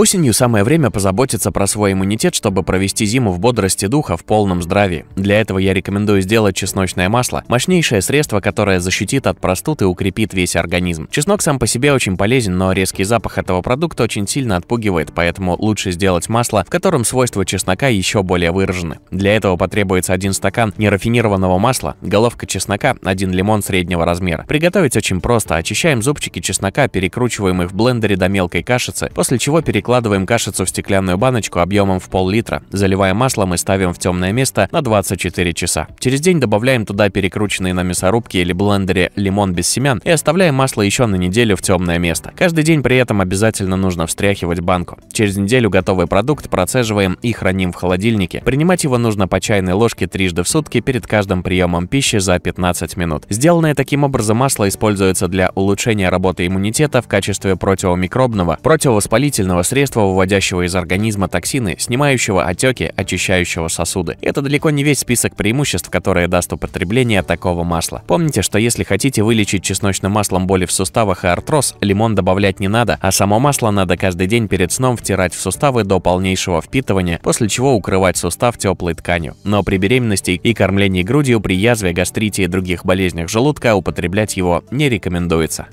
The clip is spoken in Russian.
Осенью самое время позаботиться про свой иммунитет, чтобы провести зиму в бодрости духа в полном здравии. Для этого я рекомендую сделать чесночное масло – мощнейшее средство, которое защитит от простуд и укрепит весь организм. Чеснок сам по себе очень полезен, но резкий запах этого продукта очень сильно отпугивает, поэтому лучше сделать масло, в котором свойства чеснока еще более выражены. Для этого потребуется один стакан нерафинированного масла, головка чеснока, один лимон среднего размера. Приготовить очень просто. Очищаем зубчики чеснока, перекручиваем их в блендере до мелкой кашицы, после чего перекладываем Выкладываем кашицу в стеклянную баночку объемом в пол-литра, заливаем маслом и ставим в темное место на 24 часа. Через день добавляем туда перекрученный на мясорубке или блендере лимон без семян и оставляем масло еще на неделю в темное место. Каждый день при этом обязательно нужно встряхивать банку. Через неделю готовый продукт процеживаем и храним в холодильнике. Принимать его нужно по чайной ложке трижды в сутки перед каждым приемом пищи за 15 минут. Сделанное таким образом масло используется для улучшения работы иммунитета в качестве противомикробного, противовоспалительного средства, выводящего из организма токсины, снимающего отеки, очищающего сосуды. Это далеко не весь список преимуществ, которые даст употребление такого масла. Помните, что если хотите вылечить чесночным маслом боли в суставах и артроз, лимон добавлять не надо, а само масло надо каждый день перед сном втирать в суставы до полнейшего впитывания, после чего укрывать сустав теплой тканью. Но при беременности и кормлении грудью при язве, гастрите и других болезнях желудка употреблять его не рекомендуется.